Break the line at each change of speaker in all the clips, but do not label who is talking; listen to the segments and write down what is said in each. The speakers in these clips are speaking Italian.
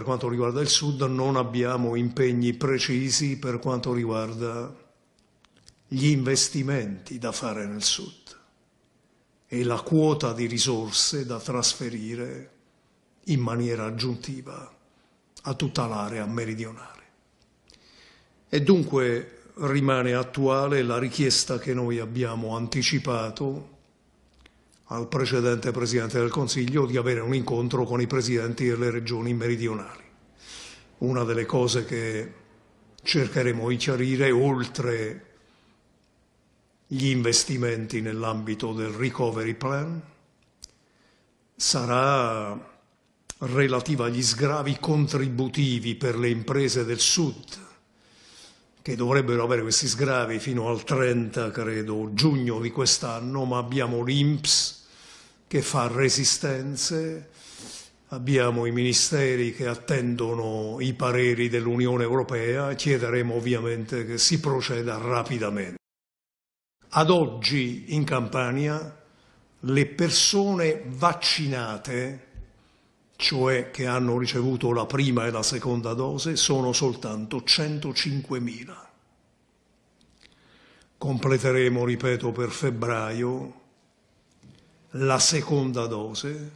Per quanto riguarda il Sud non abbiamo impegni precisi per quanto riguarda gli investimenti da fare nel Sud e la quota di risorse da trasferire in maniera aggiuntiva a tutta l'area meridionale. E dunque rimane attuale la richiesta che noi abbiamo anticipato al precedente Presidente del Consiglio di avere un incontro con i Presidenti delle regioni meridionali. Una delle cose che cercheremo di chiarire, oltre gli investimenti nell'ambito del Recovery Plan, sarà relativa agli sgravi contributivi per le imprese del Sud, che dovrebbero avere questi sgravi fino al 30, credo, giugno di quest'anno, ma abbiamo l'INPS che fa resistenze, abbiamo i ministeri che attendono i pareri dell'Unione Europea, chiederemo ovviamente che si proceda rapidamente. Ad oggi in Campania le persone vaccinate, cioè che hanno ricevuto la prima e la seconda dose, sono soltanto 105.000. Completeremo, ripeto, per febbraio la seconda dose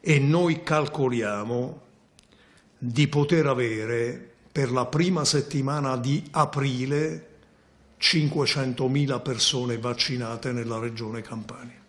e noi calcoliamo di poter avere per la prima settimana di aprile 500.000 persone vaccinate nella regione Campania.